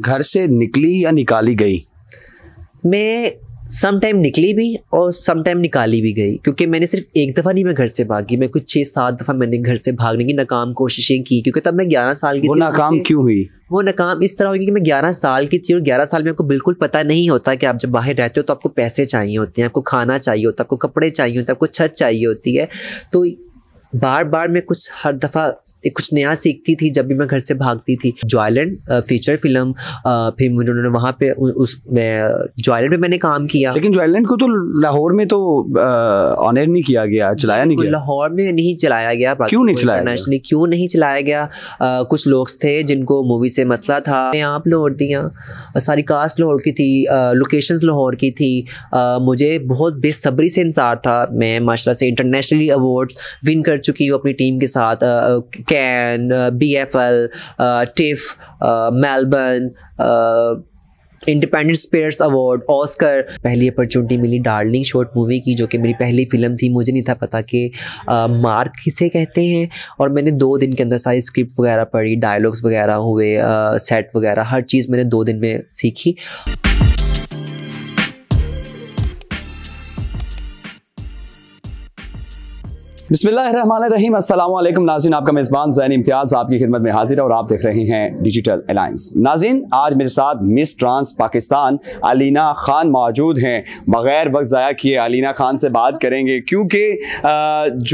घर से निकली या निकाली गई मैं समटाइम निकली भी और समटाइम निकाली भी गई क्योंकि मैंने सिर्फ एक दफ़ा नहीं मैं घर से भागी मैं कुछ छः सात दफ़ा मैंने घर से भागने की नाकाम कोशिशें की क्योंकि तब मैं ग्यारह साल की वो नाकाम क्यों हुई वो नाकाम इस तरह हुई कि मैं ग्यारह साल की थी और ग्यारह साल में आपको बिल्कुल पता नहीं होता कि आप जब बाहर रहते हो तो आपको पैसे चाहिए होते हैं आपको खाना चाहिए होता है आपको कपड़े चाहिए होते हैं आपको छत चाहिए होती है तो बार बार मैं कुछ हर दफ़ा एक कुछ नया सीखती थी जब भी मैं घर से भागती थी ज्वाइलैंड फीचर फिल्म फिर उन्होंने वहाँ पे उस ज्वाइलैंड में मैंने काम किया लेकिन ज्वाइलैंड को तो लाहौर में तो ऑनर नहीं किया गया चलाया नहीं गया लाहौर में नहीं चलाया गया क्यों नहीं चलाया इंटरनेशनली क्यों नहीं चलाया गया आ, कुछ लोग थे जिनको मूवी से मसला था मैं आप लाहौर दिया हाँ। सारी कास्ट लाहौर की थी लोकेशन लाहौर की थी मुझे बहुत बेसब्री से इंसार था मैं माशाल्लाह से इंटरनेशनली अवार्ड्स विन कर चुकी हूँ अपनी टीम के साथ CAN, BFL, TIFF, Melbourne independent spirits award Oscar पहली अपॉर्चुनिटी मिली डार्लिंग शॉर्ट मूवी की जो कि मेरी पहली फिल्म थी मुझे नहीं था पता कि मार्क uh, किसे कहते हैं और मैंने दो दिन के अंदर सारी स्क्रिप्ट वगैरह पढ़ी डायलॉग्स वगैरह हुए सेट uh, वगैरह हर चीज़ मैंने दो दिन में सीखी बिस्मिल्लाम अल्लाम नाजीन आपका मेज़बान जैन इम्तियाज़ आपकी खिदमत में हाजिर है और आप देख रहे हैं डिजिटल अलायंस नाजीन आज मेरे साथ मिस ट्रांस पाकिस्तान अलीना ख़ान मौजूद हैं बग़ैर वक्त ज़ाया किए अलीना ख़ान से बात करेंगे क्योंकि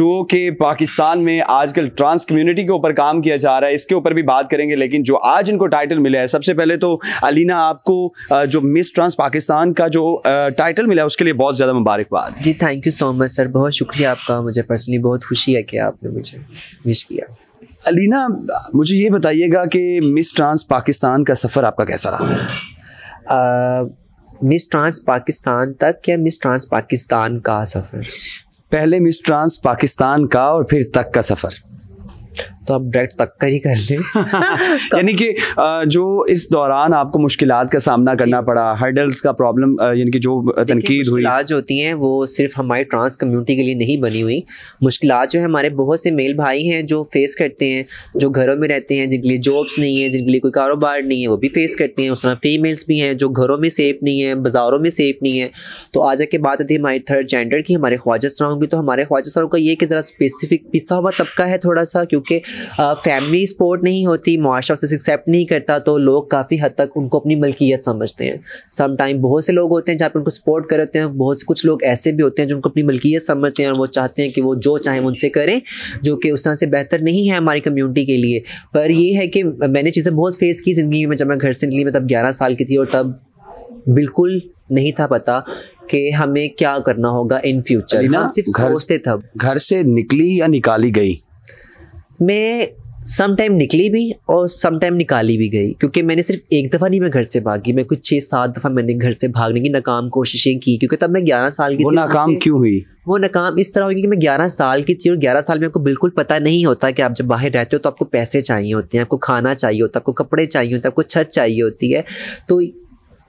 जो कि पाकिस्तान में आजकल ट्रांस कम्यूनिटी के ऊपर काम किया जा रहा है इसके ऊपर भी बात करेंगे लेकिन जो आज इनको टाइटल मिला है सबसे पहले तो अलीना आपको जो मिस ट्रांस पाकिस्तान का जो टाइटल मिला है उसके लिए बहुत ज़्यादा मुबारकबाद जी thank you so much sir बहुत शुक्रिया आपका मुझे पर्सनली बहुत खुशी है कि आपने मुझे विश किया अलीना मुझे ये बताइएगा कि मिस ट्रांस पाकिस्तान का सफ़र आपका कैसा रहा आ, मिस ट्रांस पाकिस्तान तक या मिस ट्रांस पाकिस्तान का सफ़र पहले मिस ट्रांस पाकिस्तान का और फिर तक का सफ़र तो आप डायरेक्ट टक्कर ही कर लें यानी कि जो इस दौरान आपको मुश्किल का सामना करना पड़ा हर्डल्स का प्रॉब्लम यानी कि जो तनकीद हुई आज होती हैं वो सिर्फ हमारी ट्रांस कम्युनिटी के लिए नहीं बनी हुई मुश्किल जो है हमारे बहुत से मेल भाई हैं जो फेस करते हैं जो घरों में रहते हैं जिनके लिए जॉब्स नहीं है जिनके लिए कोई कारोबार नहीं है वो भी फेस करते हैं उस तरह फीमेल्स भी हैं जो घरों में सेफ नहीं है बाज़ारों में सेफ नहीं है तो आज के बात आती है हमारी थर्ड जेंडर की हमारे ख्वाजा सराहों की तो हमारे ख्वाजा सरों का ये कि ज़रा स्पेसिफिक पिसा हुआ तबका है थोड़ा सा क्योंकि फैमिली सपोर्ट नहीं होती माशरा उसे एक्सेप्ट नहीं करता तो लोग काफ़ी हद तक उनको अपनी मलकियत समझते हैं समटाइम बहुत से लोग होते हैं जहाँ पर उनको सपोर्ट कर होते हैं बहुत से कुछ लोग ऐसे भी होते हैं जो उनको अपनी मलकियत समझते हैं और वो चाहते हैं कि वो जो चाहें उनसे करें जो कि उस तरह से बेहतर नहीं है हमारी कम्यूनिटी के लिए पर यह है कि मैंने चीज़ें बहुत फेस की ज़िंदगी में जब मैं घर से निकली मैं तब ग्यारह साल की थी और तब बिल्कुल नहीं था पता कि हमें क्या करना होगा इन फ्यूचर हम सिर्फ सोचते थे घर से निकली या निकाली गई मैं सम टाइम निकली भी और सम टाइम निकाली भी गई क्योंकि मैंने सिर्फ एक दफ़ा नहीं मैं घर से भागी मैं कुछ छः सात दफ़ा मैंने घर से भागने की नाकाम कोशिशें की क्योंकि तब मैं ग्यारह साल की वो नाकाम क्यों हुई वो नाकाम इस तरह हुई कि मैं ग्यारह साल की थी और ग्यारह साल में आपको बिल्कुल पता नहीं होता कि आप जब बाहर रहते हो तो आपको पैसे चाहिए होते हैं आपको खाना चाहिए होता है आपको कपड़े चाहिए होते हैं आपको छत चाहिए होती है तो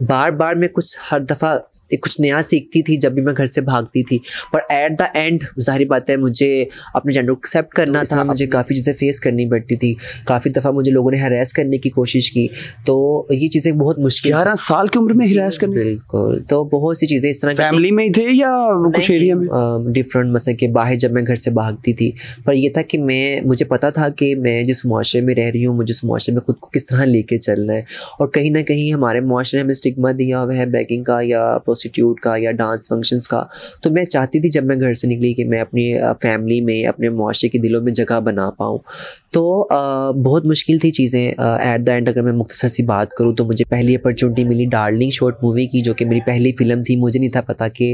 बार बार मैं कुछ हर दफ़ा कुछ नया सीखती थी जब भी मैं घर से भागती थी पर एट द एंड जाहिर बात है मुझे अपने जेंडर को एक्सेप्ट करना तो था मुझे काफ़ी चीज़ें फेस करनी पड़ती थी काफ़ी दफ़ा मुझे लोगों ने हरास करने की कोशिश की तो ये चीज़ें बहुत मुश्किल ग्यारह साल की उम्र में हरास कर बिल्कुल तो बहुत सी चीज़ें इस तरह फैमिली में ही थे या कुछ एरिया में डिफरेंट मसल के बाहर जब मैं घर से भागती थी पर यह था कि मैं मुझे पता था कि मैं जिस मुआरे में रह रही हूँ मुझे इस मुआरे में खुद को किस तरह लेके चलना है और कहीं ना कहीं हमारे मुआरे ने हमें स्टिगमा दिया हुआ है बैगिंग का या प्रोस्टिट्यूट का या डांस फंक्शंस का तो मैं चाहती थी जब मैं घर से निकली कि मैं अपनी फैमिली में अपने मुआरे के दिलों में जगह बना पाऊँ तो आ, बहुत मुश्किल थी चीज़ें एट द एंड अगर मैं मुख्तसर सी बात करूँ तो मुझे पहली अपॉर्चुनिटी मिली डार्लिंग शॉर्ट मूवी की जो कि मेरी पहली फिल्म थी मुझे नहीं था पता कि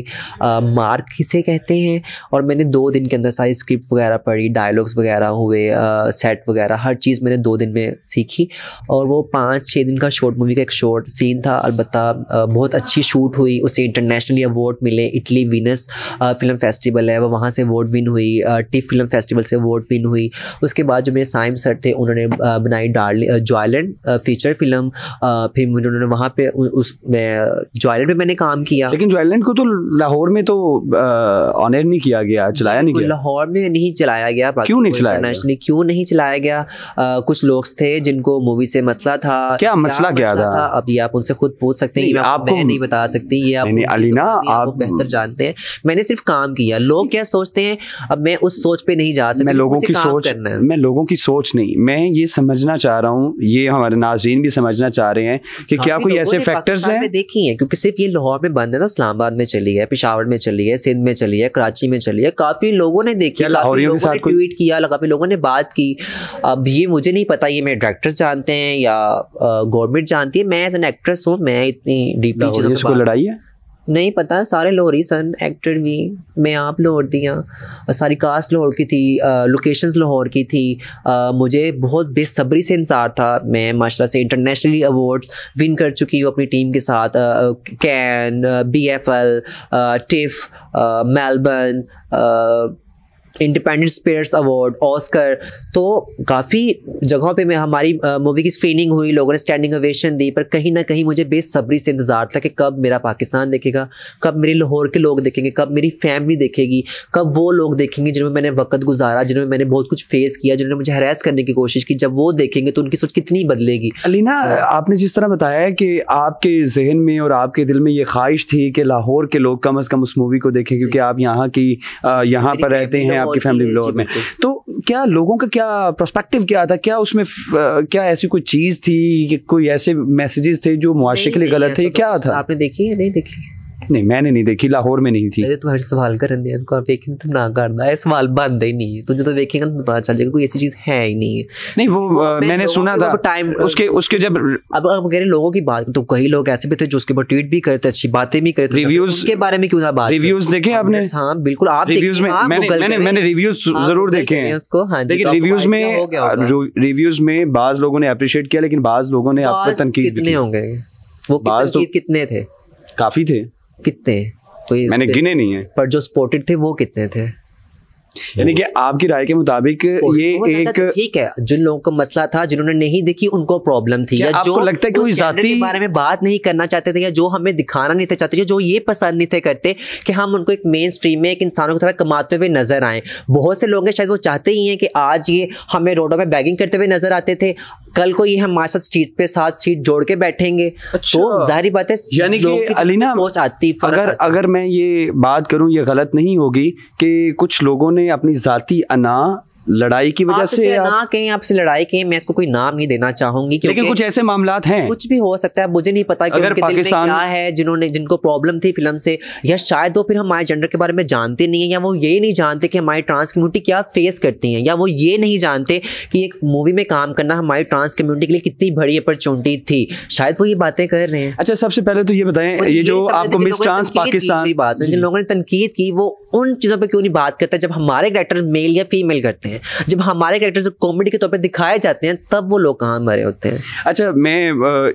मार्क किसे कहते हैं और मैंने दो दिन के अंदर सारी स्क्रिप्ट वगैरह पढ़ी डायलॉग्स वगैरह हुए सेट वगैरह हर चीज़ मैंने दो दिन में सीखी और वो पाँच छः दिन का शॉर्ट मूवी का एक शॉर्ट सीन था अलबत्त बहुत अच्छी शूट हुई उसे इंटरनेशनली अवार्ड मिले इटली विनस फिल्म फेस्टिवल है वो वहाँ से अवार्ड विन हुई टिफ फिल्म फेस्टिवल से अवार्ड विन हुई उसके बाद जो मेरे साइम सर थे उन्होंने uh, बनाई डार्ली जॉयलैंड फीचर फिल्म फिर उन्होंने वहाँ पे उस जॉयलैंड पे मैंने काम किया लेकिन जॉयलैंड को तो लाहौर में तो ऑनर uh, नहीं किया गया चलाया नहीं लाहौर में नहीं चलाया गया क्यों नहीं चलाया इंटरनेशनली क्यों नहीं चलाया गया uh, कुछ लोग थे जिनको मूवी से मसला था क्या मसला क्या था अभी आप उनसे खुद पूछ सकते हैं आपको नहीं बता सकती ये अलीना आप बेहतर जानते हैं मैंने सिर्फ काम किया लोग क्या सोचते हैं अब मैं उस सोच पे नहीं जा सकता लोगों की सोच मैं लोगों की सोच नहीं मैं ये समझना चाह रहा हूँ ये हमारे नाजीन भी समझना चाह रहे हैं कि क्या कोई ऐसे फैक्टर्स हैं देखी है क्योंकि सिर्फ ये लाहौर में बंद है ना इस्लामाबाद में चली है पिशावर में चली है सिंध में चली है कराची में चली है काफी लोगों ने देखी काफी लोगों ने ट्वीट किया काफी लोगों ने बात की अब ये मुझे नहीं पता ये मेरे डायरेक्टर जानते हैं या गवर्नमेंट जानती है मैं एज एन एक्ट्रेस हूँ मैं इतनी डीपली चीजों को लड़ाई है नहीं पता सारे लाहौर ही सन एक्टर भी मैं आप लाहौर हाँ सारी कास्ट लाहौर की थी लोकेशंस लाहौर की थी आ, मुझे बहुत बेसब्री से इंसार था मैं माशाल्लाह से इंटरनेशनली अवार्ड्स विन कर चुकी हूँ अपनी टीम के साथ Cannes B F L TIFF Melbourne independent spirits award Oscar तो काफ़ी जगहों पे मैं हमारी मूवी की स्क्रीनिंग हुई लोगों ने स्टैंडिंग ओवेशन दी पर कहीं ना कहीं मुझे बेसब्री से इंतज़ार था कि कब मेरा पाकिस्तान देखेगा कब मेरे लाहौर के लोग देखेंगे कब मेरी फैमिली देखेगी कब वो लोग देखेंगे जिन्होंने मैंने वक्त गुजारा जिन्होंने मैंने बहुत कुछ फेस किया जिन्होंने मुझे हरास करने की कोशिश की जब वो देखेंगे तो उनकी सोच कितनी बदलेगी अलीना हाँ। आपने जिस तरह बताया कि आपके जहन में और आपके दिल में ये ख्वाहिश थी कि लाहौर के लोग कम अज़ कम उस मूवी को देखें क्योंकि आप यहाँ की यहाँ पर रहते हैं आपकी फैमिली ब्लॉग में तो क्या लोगों का क्या प्रोस्पेक्टिव क्या था क्या उसमें क्या ऐसी कोई चीज़ थी कोई ऐसे मैसेजेस थे जो मुआशरे के लिए गलत थे तो क्या था आपने देखी है नहीं देखी नहीं मैंने नहीं देखी लाहौर में नहीं थी तू हर सवाल कर ਦੇ ਕੋ ਵੇਖਣ ਤੂੰ ਨਾ ਕਰਦਾ ਇਹ ਸਵਾਲ ਬੰਦ ਹੀ ਨਹੀਂ ਤੂੰ ਜਦੋਂ ਵੇਖੇਗਾ ਤੈਨੂੰ ਪਤਾ ਚੱਲ ਜਾਏਗਾ ऐसी चीज है ही नहीं नहीं वो मैंने सुना था टाइम उसके उसके जब अब अब कह रहे लोगों की बात तो कई लोग ऐसे भी थे जो उसके ऊपर ट्वीट भी करते अच्छी बातें भी करते रिव्यूज तो के बारे में क्यों ना बात रिव्यूज देखे आपने हाँ, हाँ बिल्कुल आप रिव्यूज में मैंने मैंने रिव्यूज जरूर देखे हैं उसको लेकिन हाँ, तो रिव्यूज में रिव्यूज में बाज लोगों ने अप्रिशिएट किया लेकिन बाज लोगों ने आपको तनकीद कितने होंगे वो बाज तो कितने थे काफी थे कितने कोई मैंने गिने नहीं है पर जो स्पोर्टेड थे वो कितने थे यानी कि आपकी राय के मुताबिक ये एक तो ठीक है जिन लोगों का मसला था जिन्होंने नहीं देखी उनको प्रॉब्लम थी या जो लगता है कि कोई जाति के बारे में बात नहीं करना चाहते थे या जो हमें दिखाना नहीं थे चाहते थे जो ये पसंद नहीं थे करते कि हम उनको एक मेन स्ट्रीम में एक इंसानों की तरह कमाते हुए नजर आए बहुत से लोग हैं शायद वो चाहते ही हैं कि आज ये हमें रोडों पर बैगिंग करते हुए नजर आते थे कल को ये हम हमारे साथ सीट पे सात सीट जोड़ के बैठेंगे तो अच्छा। तो जाहिर बात है यानी कि अलीना सोच आती अगर अगर मैं ये बात करूं ये गलत नहीं होगी कि कुछ लोगों ने अपनी जाती अना लड़ाई की वजह से ना कहें आपसे लड़ाई कहें मैं इसको कोई नाम नहीं देना चाहूंगी लेकिन कुछ ऐसे मामला हैं कुछ भी हो सकता है मुझे नहीं पता कि अगर पाकिस्तान क्या है जिन्होंने जिनको प्रॉब्लम थी फिल्म से या शायद वो फिर हमारे जेंडर के बारे में जानते नहीं है या वो ये नहीं जानते कि हमारी ट्रांस कम्युनिटी क्या फेस करती है या वो ये नहीं जानते कि एक मूवी में काम करना हमारी ट्रांस कम्युनिटी के लिए कितनी बड़ी अपॉर्चुनिटी थी शायद वो ये बातें कर रहे हैं अच्छा सबसे पहले तो ये बताएं ये जो आपको मिस ट्रांस पाकिस्तान जिन लोगों ने तनकीद की वो उन चीज़ों पर क्यों नहीं बात करता जब हमारे डायरेक्टर मेल या फीमेल करते हैं हैं जब हमारे कैरेक्टर्स कॉमेडी के तौर पर दिखाए जाते हैं तब वो लोग कहाँ मरे होते हैं अच्छा मैं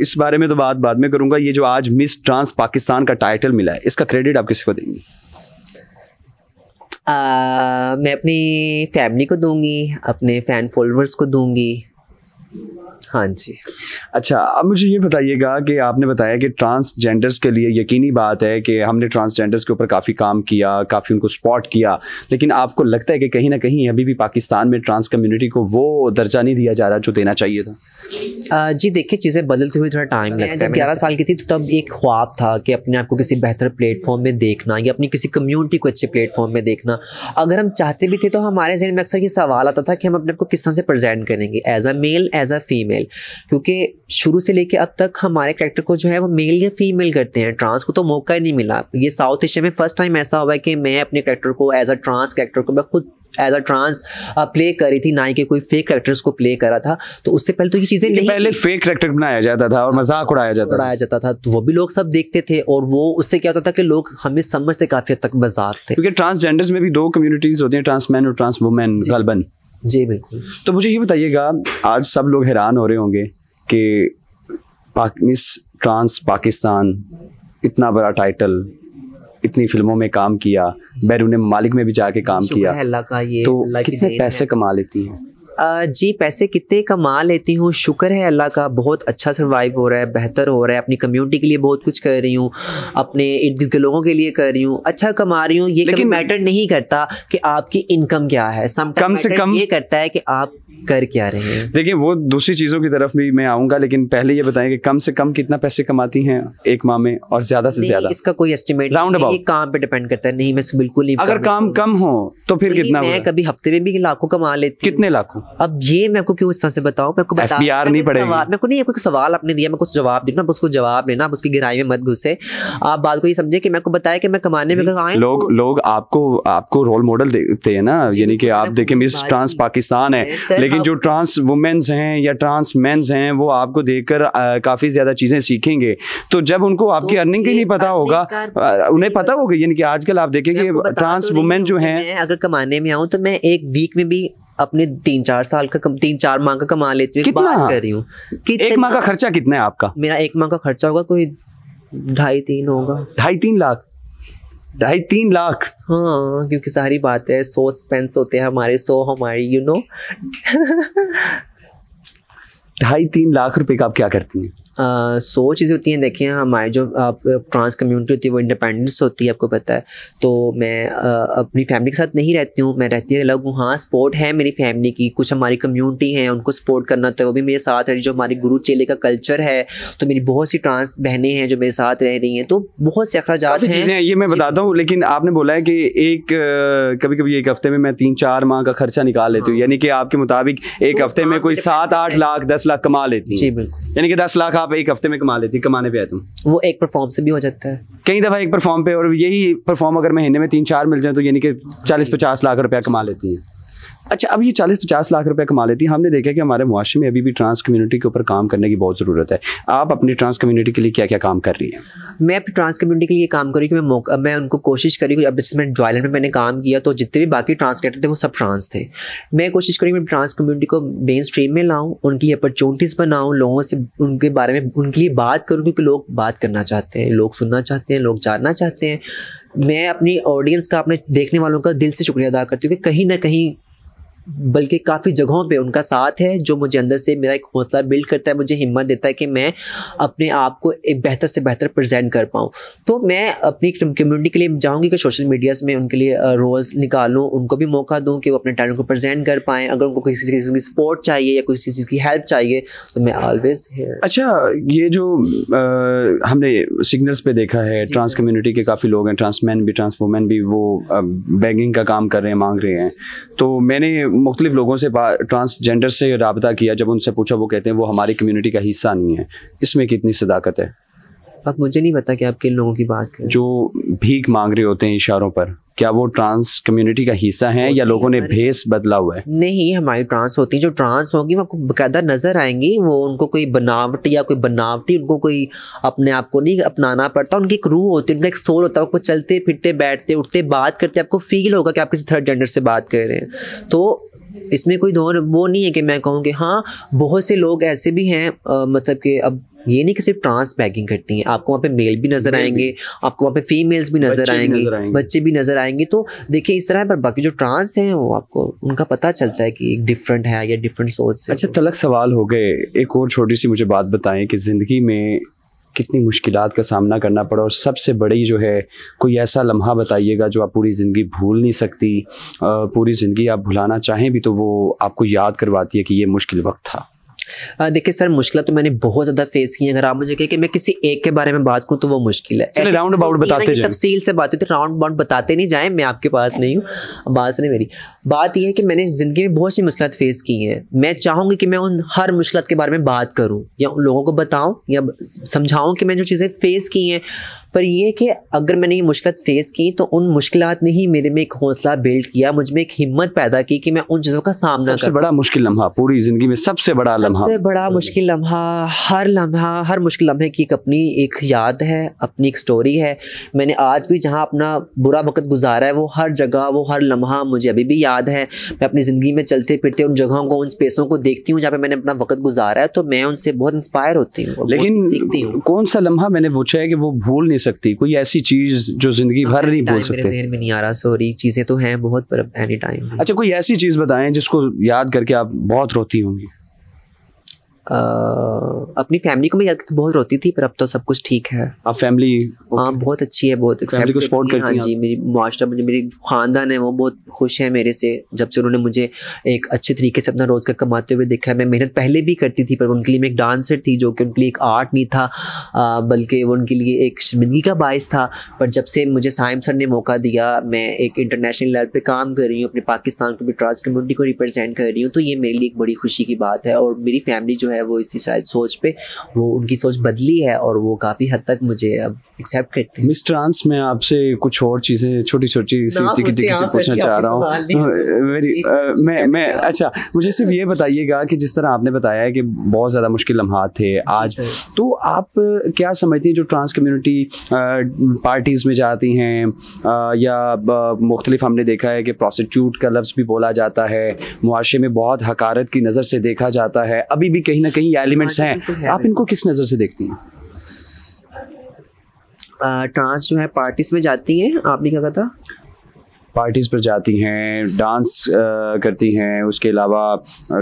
इस बारे में तो बात बाद में करूँगा ये जो आज मिस ट्रांस पाकिस्तान का टाइटल मिला है इसका क्रेडिट आप किसी को देंगे आ, मैं अपनी फैमिली को दूंगी अपने फैन फॉलोवर्स को दूंगी हाँ जी अच्छा अब मुझे ये बताइएगा कि आपने बताया कि ट्रांसजेंडर्स के लिए यकीनी बात है कि हमने ट्रांसजेंडर्स के ऊपर काफ़ी काम किया काफ़ी उनको सपोर्ट किया लेकिन आपको लगता है कि कहीं ना कहीं अभी भी पाकिस्तान में ट्रांस कम्युनिटी को वो दर्जा नहीं दिया जा रहा जो देना चाहिए था जी देखिए चीज़ें बदलते हुए थोड़ा टाइम लगता है जब ग्यारह साल की थी तो तब एक ख्वाब था कि अपने आप को किसी बेहतर प्लेटफॉर्म में देखना या अपनी किसी कम्युनिटी को अच्छे प्लेटफॉर्म में देखना अगर हम चाहते भी थे तो हमारे जहन में अक्सर ये सवाल आता था कि हम अपने आप को किस तरह से प्रजेंट करेंगे as a male as a female male क्योंकि शुरू से लेके अब तक हमारे करेक्टर को जो है वो मेल या फीमेल करते हैं ट्रांस को तो मौका ही नहीं मिला ये साउथ एशिया में फर्स्ट टाइम ऐसा हुआ है कि मैं अपने करेक्टर को एज अ ट्रांस करेक्टर को मैं खुद एज अ ट्रांस प्ले करी थी ना ही के कोई फेक करेक्टर्स को प्ले करा था तो उससे पहले तो ये चीज़ें नहीं पहले फेक करेक्टर बनाया जाता था और मजाक उड़ाया जाता उड़ाया जाता था तो वो भी लोग सब देखते थे और वो उससे क्या होता था कि लोग हमें समझते काफ़ी हद तक मजाक थे क्योंकि ट्रांसजेंडर्स में भी दो कम्युनिटीज़ होती हैं ट्रांसमैन और ट्रांस वुमेन गलबन जी बिल्कुल तो मुझे ये बताइएगा आज सब लोग हैरान हो रहे होंगे कि मिस ट्रांस पाकिस्तान इतना बड़ा टाइटल इतनी फिल्मों में काम किया बैरून मालिक में भी जाके काम किया का ये तो कितने पैसे कमा लेती हैं जी पैसे कितने कमा लेती हूँ शुक्र है अल्लाह का बहुत अच्छा सर्वाइव हो रहा है बेहतर हो रहा है अपनी कम्युनिटी के लिए बहुत कुछ कर रही हूँ अपने लोगों के लिए कर रही हूँ अच्छा कमा रही हूँ ये मैटर नहीं करता कि आपकी इनकम क्या है कम से कम ये करता है कि आप कर क्या रहे हैं देखिए वो दूसरी चीज़ों की तरफ भी मैं आऊंगा लेकिन पहले ये बताएं कि कम से कम कितना पैसे कमाती हैं एक माह में और ज़्यादा से ज़्यादा इसका कोई एस्टिमेट राउंड अबाउट काम पे डिपेंड करता है नहीं मैं बिल्कुल नहीं अगर काम कम हो तो फिर कितना मैं कभी हफ्ते में भी लाखों कमा लेती कितने लाखों अब ये मैं आपको क्यों इस तरह से बताऊँ मैं आपको नहीं पड़ेगा मेरे को नहीं आपको सवाल आपने दिया मैं कुछ जवाब देना उसको जवाब लेना आप उसकी गहराई में मत घुसे आप बात को ये समझे कि मैं आपको बताया कि मैं कमाने में लोग तो- लोग आपको आपको रोल मॉडल देते हैं ना यानी कि आप देखें मिस ट्रांस पाकिस्तान है लेकिन जो ट्रांस वुमेन्स हैं या ट्रांस मेन्स हैं वो आपको देखकर काफ़ी ज़्यादा चीज़ें सीखेंगे तो जब उनको आपकी अर्निंग तो के नहीं पता होगा उन्हें पता होगा यानी कि आजकल आप देखेंगे ट्रांस तो वुमेन जो है अगर कमाने में आऊँ तो मैं एक वीक में भी अपने तीन चार साल का कम, तीन चार माह का कमा लेती हूँ बात कर रही हूँ एक माह का खर्चा कितना है आपका मेरा एक माह का खर्चा होगा कोई ढाई तीन होगा ढाई तीन लाख ढाई तीन लाख हाँ क्योंकि सारी बात है सो स्पेंस होते हैं हमारे सो हमारी यू नो ढाई तीन लाख रुपए का आप क्या करती हैं आ, सो चीज़ें होती हैं देखें हमारे जो ट्रांस कम्युनिटी होती है वो इंडिपेंडेंस होती है आपको पता है तो मैं आ, अपनी फैमिली के साथ नहीं रहती हूँ मैं रहती अलग हूँ हाँ सपोर्ट है मेरी फैमिली की कुछ हमारी कम्युनिटी है उनको सपोर्ट करना तो वो भी मेरे साथ रह जो हमारे गुरु चेले का कल्चर है तो मेरी बहुत सी ट्रांस बहनें हैं जो मेरे साथ रह रही हैं तो बहुत से अखराज हैं ये मैं बताता हूँ लेकिन आपने बोला है कि एक कभी कभी एक हफ्ते में मैं तीन चार माह का खर्चा निकाल लेती हूँ हाँ। यानी कि आपके मुताबिक एक तो हफ्ते में कोई सात आठ लाख दस लाख कमा लेती जी बिल्कुल यानी कि दस लाख आप आप एक हफ्ते में कमा लेती कमाने पे आए तुम वो एक परफॉर्म से भी हो जाता है कई दफ़ा एक परफॉर्म पे और यही परफॉर्म अगर महीने में तीन चार मिल जाए तो यानी कि चालीस पचास लाख रुपया कमा लेती है अच्छा अब ये चालीस पचास लाख रुपए कमा लेती है हमने देखा कि हमारे मुआशे में अभी भी ट्रांस कम्युनिटी के ऊपर काम करने की बहुत ज़रूरत है आप अपनी ट्रांस कम्युनिटी के लिए क्या क्या काम कर रही हैं मैं अपनी ट्रांस कम्युनिटी के लिए काम करी कि मैं मैं उनको कोशिश करी कि अब जिसमें ज्वाइलेंट में मैंने काम किया तो जितने भी बाकी ट्रांसलेटर थे वो सब ट्रांस थे मैं कोशिश करी मैं ट्रांस कम्युनिटी को मेन स्ट्रीम में लाऊँ उनकी अपॉर्चुनिटीज़ बनाऊँ लोगों से उनके बारे में उनके लिए बात करूँ क्योंकि लोग बात करना चाहते हैं लोग सुनना चाहते हैं लोग जानना चाहते हैं मैं अपनी ऑडियंस का अपने देखने वालों का दिल से शुक्रिया अदा करती हूँ कि कहीं ना कहीं बल्कि काफ़ी जगहों पे उनका साथ है जो मुझे अंदर से मेरा एक हौसला बिल्ड करता है मुझे हिम्मत देता है कि मैं अपने आप को एक बेहतर से बेहतर प्रजेंट कर पाऊँ तो मैं अपनी कम्युनिटी के लिए जाऊँगी कि सोशल मीडियाज़ में उनके लिए रोल्स निकालूँ उनको भी मौका दूँ कि वो अपने टैलेंट को प्रजेंट कर पाएँ अगर उनको किसी चीज़ की सपोर्ट चाहिए या किसी चीज़ की हेल्प चाहिए तो मैं ऑलवेज अच्छा ये जो आ, हमने सिग्नल्स पर देखा है ट्रांस कम्युनिटी के काफ़ी लोग हैं ट्रांस मैन भी ट्रांस वुमेन भी वो बैगिंग का काम कर रहे हैं मांग रहे हैं तो मैंने मुख्तलिफ लोगों से ट्रांसजेंडर से रबता किया जब उनसे पूछा वो कहते हैं वो हमारी कम्यूनिटी का हिस्सा नहीं है इसमें कितनी सदाकत है आप मुझे नहीं पता कि आप किन लोगों की बात जो भीख मांग रहे होते हैं इशारों पर क्या वो ट्रांस कम्युनिटी का हिस्सा हैं या लोगों ने भेस बदला हुआ है नहीं हमारी ट्रांस होती जो ट्रांस होगी वो आपको बकायदा नजर आएंगी वो उनको कोई बनावट या कोई बनावटी उनको कोई अपने आप को नहीं अपनाना पड़ता उनकी एक रूह होती है उनका एक सोल होता है वो चलते फिरते बैठते उठते बात करते आपको फील होगा कि आप किसी थर्ड जेंडर से बात कर रहे हैं तो इसमें कोई वो नहीं है कि मैं कहूँ कि हाँ बहुत से लोग ऐसे भी हैं मतलब कि अब ये नहीं कि सिर्फ ट्रांस पैकिंग करती हैं आपको वहाँ पे मेल भी नजर आएंगे आपको वहाँ पे फीमेल्स भी नजर आएंगे बच्चे भी नजर आएंगे तो देखिए इस तरह पर बाकी जो ट्रांस हैं वो आपको उनका पता चलता है कि डिफरेंट है या डिफरेंट सोच अच्छा तलक सवाल हो गए एक और छोटी सी मुझे बात बताएं कि ज़िंदगी में कितनी मुश्किल का सामना करना पड़ा और सबसे बड़ी जो है कोई ऐसा लम्हा बताइएगा जो आप पूरी ज़िंदगी भूल नहीं सकती पूरी ज़िंदगी आप भुलाना चाहें भी तो वो आपको याद करवाती है कि ये मुश्किल वक्त था देखिए सर मुश्किल तो मैंने बहुत ज्यादा फेस की है अगर आप मुझे कहें कि मैं किसी एक के बारे में बात करूँ तो वो मुश्किल है राउंड अबाउट बताते तफसील से बात तो राउंड अबाउट बताते नहीं जाए मैं आपके पास नहीं हूँ बात नहीं मेरी बात यह है कि मैंने जिंदगी में बहुत सी मुश्किल फेस की हैं मैं चाहूँगी कि मैं उन हर मुश्किल के बारे में बात करूँ या उन लोगों को बताऊँ या समझाऊँ कि मैं जो चीज़ें फेस की हैं पर यह कि अगर मैंने ये मुश्किल फेस की तो उन मुश्किल ने ही मेरे में एक हौसला बिल्ड किया मुझ में एक हिम्मत पैदा की कि मैं उन चीज़ों का सामना सबसे बड़ा मुश्किल लम्हा पूरी ज़िंदगी में सबसे बड़ा लम्हा सबसे बड़ा हम्म। मुश्किल लम्हा हर लम्हा हर मुश्किल लम्हे की एक अपनी एक याद है अपनी एक स्टोरी है मैंने आज भी जहाँ अपना बुरा वक्त गुजारा है वो हर जगह वो हर लम्हा मुझे अभी भी याद है मैं अपनी ज़िंदगी में चलते फिरते उन जगहों को उन स्पेसों को देखती हूँ जहाँ पर मैंने अपना वक्त गुजारा है तो मैं उनसे बहुत इंस्पायर होती हूँ लेकिन सीखती हूँ कौन सा लम्हा मैंने पूछा है कि वो भूल नहीं नहीं सकती कोई ऐसी चीज जो जिंदगी भर नहीं बोल सकते में नहीं आ रहा सॉरी चीजें तो हैं बहुत पर एनी टाइम अच्छा कोई ऐसी चीज बताएं जिसको याद करके आप बहुत रोती होंगी अपनी फैमिली को मैं याद बहुत रोती थी पर अब तो सब कुछ ठीक है अब फैमिली हाँ बहुत अच्छी है बहुत फैमिली को सपोर्ट करती हाँ जी मेरी मास्टर मुझे मेरी खानदान है वो बहुत खुश है मेरे से जब से उन्होंने मुझे एक अच्छे तरीके से अपना रोजगार कमाते हुए देखा है मैं मेहनत पहले भी करती थी पर उनके लिए मैं एक डांसर थी जो कि उनके लिए एक आर्ट नहीं था बल्कि वो उनके लिए एक शर्मिंदगी का बायस था पर जब से मुझे साइम सर ने मौका दिया मैं एक इंटरनेशनल लेवल पर काम कर रही हूँ अपने पाकिस्तान को भी ट्रांस कम्यूनिटी को रिप्रेजेंट कर रही हूँ तो ये मेरे लिए एक बड़ी खुशी की बात है और मेरी फैमिली जो है है वो इसी शायद सोच पे वो उनकी सोच बदली है और वो काफ़ी हद तक मुझे अब एक्सेप्ट करते हैं मिस ट्रांस में आपसे कुछ और चीज़ें छोटी छोटी सीटी से पूछना चाह रहा हूँ वेरी मैं मैं अच्छा मुझे सिर्फ ये बताइएगा कि जिस तरह आपने बताया है कि बहुत ज़्यादा मुश्किल लम्हा थे आज तो आप क्या समझती हैं जो ट्रांस कम्युनिटी पार्टीज़ में जाती हैं या मुख्तलिफ हमने देखा है कि प्रोस्टिट्यूट का लफ्ज़ भी बोला जाता है मुआरे में बहुत हकारत की नज़र से देखा जाता है अभी भी कहीं ना कहीं ये एलिमेंट्स हाँ हैं तो आप इनको किस नज़र से देखती हैं ट्रांस जो है पार्टीज में जाती हैं आपने क्या कहा था पार्टीज़ पर जाती हैं डांस करती हैं उसके अलावा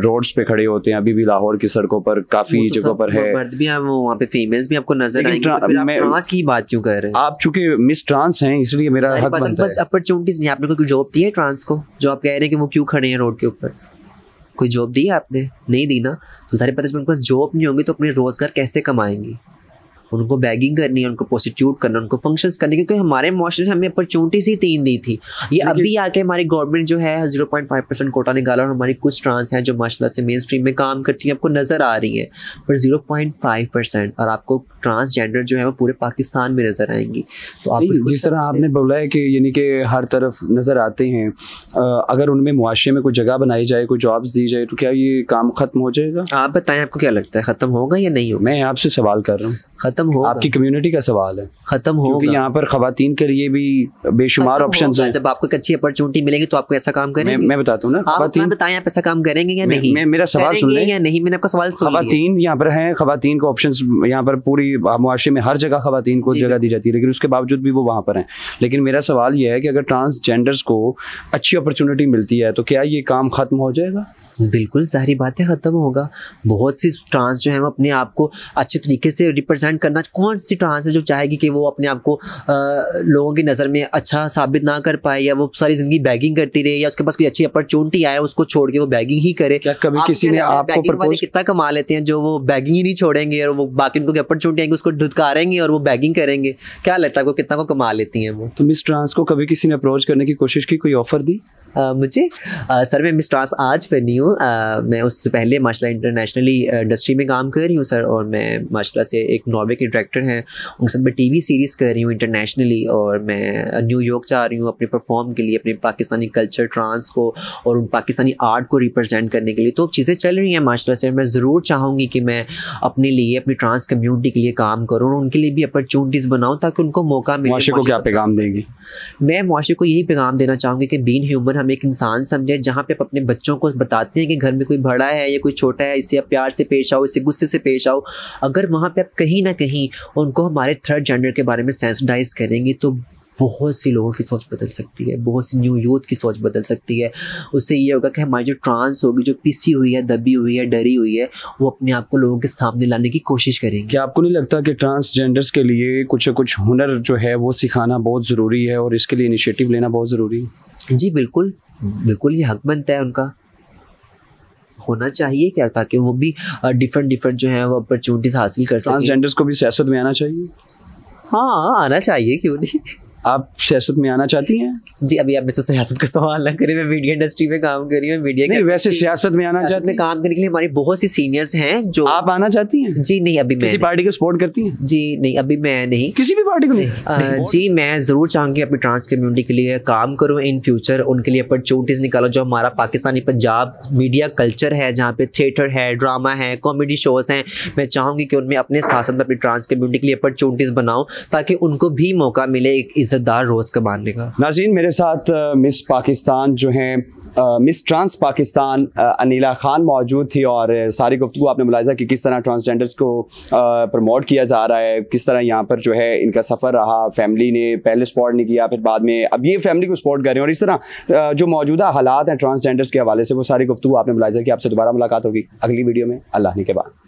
रोड्स पे खड़े होते हैं अभी भी लाहौर की सड़कों पर काफ़ी तो जगहों पर है मर्द भी वो वहाँ पे फीमेल्स भी आपको नजर आएंगे ट्रांस तो की बात क्यों कर रहे हैं आप चूंकि मिस ट्रांस हैं इसलिए मेरा हक बनता है अपॉर्चुनिटीज़ नहीं आपने कोई जॉब दी है ट्रांस को जो आप कह रहे हैं कि वो क्यों खड़े हैं रोड के ऊपर कोई जॉब दी है आपने नहीं दी ना तो सारे परेशमेंट के पास जॉब नहीं होंगी तो अपने रोज़गार कैसे कमाएंगी उनको बैगिंग करनी है उनको प्रोस्टिट्यूट करना उनको फंक्शन करने क्योंकि हमारे मॉशन हमें अपॉर्चुनिटीज ही तीन दी थी ये अभी आके हमारी गवर्नमेंट जो है zero point five percent quota निकाला और हमारी कुछ ट्रांस हैं जो माशाला से मेन स्ट्रीम में काम करती हैं आपको नज़र आ रही है पर जीरो पॉइंट फाइव परसेंट और आपको ट्रांसजेंडर जो है वो पूरे पाकिस्तान में नज़र आएंगी तो आप जिस तरह आपने बोला है कि यानी कि हर तरफ नज़र आते हैं अगर उनमें मुआशे में कोई जगह बनाई जाए कोई जॉब्स दी जाए तो क्या ये काम ख़त्म हो जाएगा आप बताएं आपको क्या लगता है ख़त्म होगा या नहीं होगा मैं आपसे सवाल कर रहा हूँ खत्म हो आपकी कम्युनिटी का सवाल है खत्म हो क्योंकि यहाँ पर खातन के लिए भी बेशुमार ऑप्शन हैं जब आपको एक अच्छी अपॉर्चुनिटी मिलेगी तो आपको ऐसा काम करेंगे मैं, मैं बताता हूँ ना हाँ, आप खातन बताएं आप ऐसा काम करेंगे या नहीं मैं, मैं, मेरा सवाल सुन लें या नहीं मैंने आपका सवाल सुन खातन यहाँ पर है खातन को ऑप्शन यहाँ पर पूरी मुआशे में हर जगह खातन को जगह दी जाती है लेकिन उसके बावजूद भी वो वहाँ पर है लेकिन मेरा सवाल यह है कि अगर ट्रांसजेंडर्स को अच्छी अपॉर्चुनिटी मिलती है तो क्या ये काम खत्म हो जाएगा बिल्कुल सारी बातें ख़त्म होगा बहुत सी ट्रांस जो है वो अपने आप को अच्छे तरीके से रिप्रेजेंट करना कौन सी ट्रांस है जो चाहेगी कि वो अपने आप को लोगों की नज़र में अच्छा साबित ना कर पाए या वो सारी ज़िंदगी बैगिंग करती रहे या उसके पास कोई अच्छी अपॉर्चुनिटी आए उसको छोड़ के वो बैगिंग ही करे क्या कभी किसी ने आपको प्रपोज कितना कमा लेते हैं जो वो बैगिंग ही नहीं छोड़ेंगे और वो बाकी उनको अपॉर्चुनिटी आएंगे उसको धुतकारेंगे और वो बैगिंग करेंगे क्या लगता है आपको कितना को कमा लेती हैं वो तो मिस ट्रांस को कभी किसी ने अप्रोच करने की कोशिश की कोई ऑफर दी मुझे सर मैं मिस ट्रांस आज पर नहीं हूँ हूँ मैं उससे पहले माशाला इंटरनेशनली इंडस्ट्री में काम कर रही हूँ सर और मैं माशाला से एक नॉर्वे के डायरेक्टर हैं उनके साथ मैं टी वी सीरीज़ कर रही हूँ इंटरनेशनली और मैं न्यूयॉर्क जा रही हूँ अपने परफॉर्म के लिए अपने पाकिस्तानी कल्चर ट्रांस को और उन पाकिस्तानी आर्ट को रिप्रजेंट करने के लिए तो चीज़ें चल रही हैं माशाला से मैं ज़रूर चाहूँगी कि मैं अपने लिए अपनी ट्रांस कम्यूनिटी के लिए काम करूँ और उनके लिए भी अपॉर्चुनिटीज़ बनाऊँ ताकि उनको मौका मिले को क्या पैगाम देंगी मैं मुआरे को यही पैगाम देना चाहूँगी कि बीन ह्यूमन हम एक इंसान समझे जहाँ पे अपने बच्चों को बताते चाहते हैं कि घर में कोई बड़ा है या कोई छोटा है इसे आप प्यार से पेश आओ इसे गुस्से से पेश आओ अगर वहाँ पर आप कहीं ना कहीं उनको हमारे थर्ड जेंडर के बारे में सेंसिटाइज करेंगे तो बहुत सी लोगों की सोच बदल सकती है बहुत सी न्यू यूथ की सोच बदल सकती है उससे ये होगा कि हमारी जो ट्रांस होगी जो पिसी हुई है दबी हुई है डरी हुई है वो अपने आप को लोगों के सामने लाने की कोशिश करेंगे क्या आपको नहीं लगता कि ट्रांसजेंडर्स के लिए कुछ कुछ हुनर जो है वो सिखाना बहुत ज़रूरी है और इसके लिए इनिशिएटिव लेना बहुत ज़रूरी है जी बिल्कुल बिल्कुल ये हक बनता है उनका होना चाहिए क्या ताकि वो भी डिफरेंट डिफरेंट जो है वो अपॉर्चुनिटीज़ हासिल कर सकें ट्रांसजेंडर्स को भी सियासत में आना चाहिए हाँ आना चाहिए क्यों नहीं आप सियासत में आना चाहती हैं जी अभी आप सियासत का सवाल ना करें मैं मीडिया इंडस्ट्री में काम कर रही हूँ मीडिया नहीं वैसे सियासत में आना चाहती हैं काम करने के लिए हमारी बहुत सी सीनियर्स हैं जो आप आना चाहती हैं जी नहीं अभी मैं किसी पार्टी को सपोर्ट करती हैं जी नहीं अभी मैं नहीं किसी भी पार्टी को नहीं जी मैं ज़रूर चाहूंगी अपनी ट्रांस कम्युनिटी के लिए काम करूँ इन फ्यूचर उनके लिए अपॉर्चुनिटीज़ निकालो जो हमारा पाकिस्तानी पंजाब मीडिया कल्चर है जहाँ पे थिएटर है ड्रामा है कॉमेडी शोज़ हैं मैं चाहूंगी कि उनमें अपने साथ में अपनी ट्रांस कम्युनिटी के लिए अपॉर्चुनिटीज़ बनाऊँ ताकि उनको भी मौका मिले एक इज्जत इज्जतदार रोज़ का मानने का नाजीन मेरे साथ मिस पाकिस्तान जो है मिस ट्रांस पाकिस्तान अनिला खान मौजूद थी और सारी गुफ्तु आपने मुलायजा कि किस तरह ट्रांसजेंडर्स को प्रमोट किया जा रहा है किस तरह यहाँ पर जो है इनका सफ़र रहा फैमिली ने पहले सपोर्ट नहीं किया फिर बाद में अब ये फैमिली को सपोर्ट कर रहे हैं और इस तरह जो मौजूदा हालात हैं ट्रांसजेंडर्स के हवाले से वो सारी गुफ्तु आपने मुलायजा की आपसे दोबारा मुलाकात होगी अगली वीडियो में अल्लाह के बाद